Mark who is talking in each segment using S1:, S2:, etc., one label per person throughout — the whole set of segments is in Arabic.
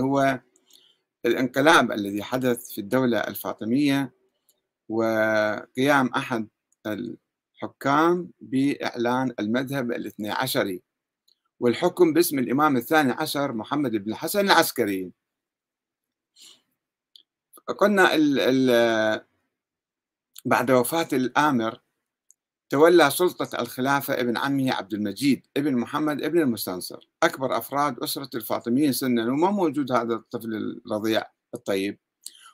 S1: هو الانقلاب الذي حدث في الدولة الفاطمية وقيام أحد الحكام بإعلان المذهب الاثني عشري والحكم باسم الإمام الثاني عشر محمد بن الحسن العسكري قلنا ال ال بعد وفاة الآمر تولى سلطة الخلافة ابن عمه عبد المجيد ابن محمد ابن المستنصر أكبر أفراد أسرة الفاطميين سنا وما موجود هذا الطفل الرضيع الطيب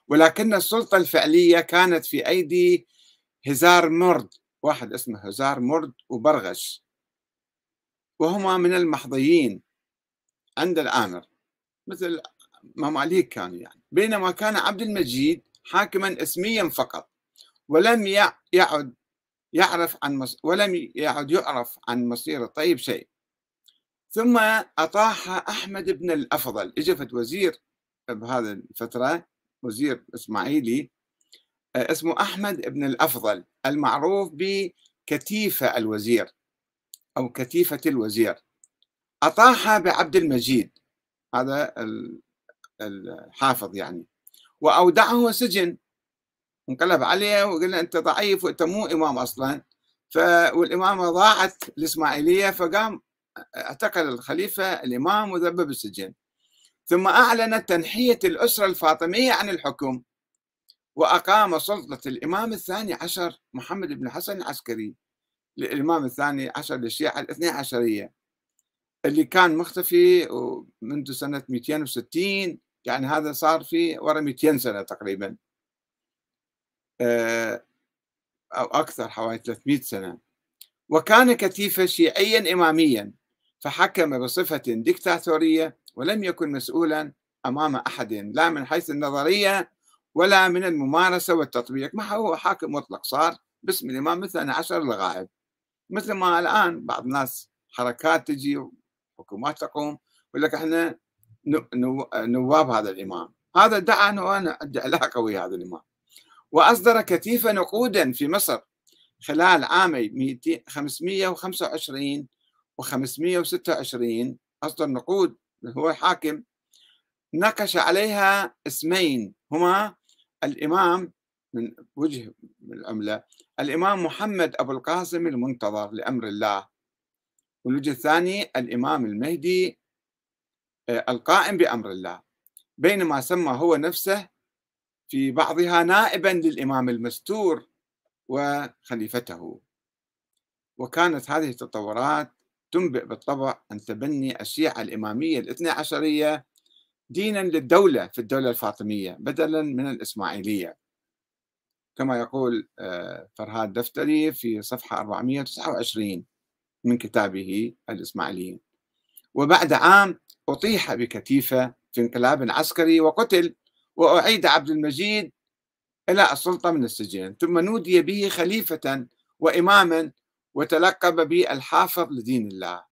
S1: ولكن السلطة الفعلية كانت في أيدي هزار مرد واحد اسمه هزار مرد وبرغش وهما من المحضيين عند الآمر مثل مماليك كانوا يعني بينما كان عبد المجيد حاكما اسميا فقط ولم يعد يعرف عن مص... ولم يعد يعرف عن مصير الطيب شيء ثم أطاح أحمد بن الأفضل إجفت وزير بهذه الفترة وزير إسماعيلي آه، اسمه أحمد بن الأفضل المعروف بكتيفة الوزير أو كتيفة الوزير أطاح بعبد المجيد هذا الحافظ يعني وأودعه سجن انقلب عليه وقلنا انت ضعيف وانت مو امام اصلا ف والامامه ضاعت الاسماعيليه فقام اعتقل الخليفه الامام وذبه بالسجن ثم اعلن تنحيه الاسره الفاطميه عن الحكم واقام سلطه الامام الثاني عشر محمد بن حسن العسكري الامام الثاني عشر للشيعه الاثني عشريه اللي كان مختفي منذ سنه 260 يعني هذا صار في ورا 200 سنه تقريبا آه، أو أكثر حوالي 300 سنة وكان كتيفة شيعيا إماميا فحكم بصفة دكتاتورية ولم يكن مسؤولا أمام أحد لا من حيث النظرية ولا من الممارسة والتطبيق ما هو حاكم مطلق صار باسم الإمام مثل عشر الغائب مثل ما الآن بعض الناس حركات تجي وحكومات تقوم يقول لك احنا نواب هذا الإمام هذا ادعى أنه أنا عندي علاقة ويا هذا الإمام وأصدر كثيف نقودا في مصر خلال عامي 525 و 526 أصدر نقود هو حاكم نقش عليها اسمين هما الإمام من وجه العملة الإمام محمد أبو القاسم المنتظر لأمر الله والوجه الثاني الإمام المهدي آه، القائم بأمر الله بينما سمى هو نفسه في بعضها نائبا للامام المستور وخليفته وكانت هذه التطورات تنبئ بالطبع عن تبني الشيعة الإمامية الاثنى عشرية دينا للدولة في الدولة الفاطمية بدلا من الإسماعيلية كما يقول آه، فرهاد دفتري في صفحة 429 من كتابه الإسماعيليين وبعد عام أطيح بكتيفة في انقلاب عسكري وقتل وأعيد عبد المجيد إلى السلطة من السجن ثم نودي به خليفة وإماما وتلقب به الحافظ لدين الله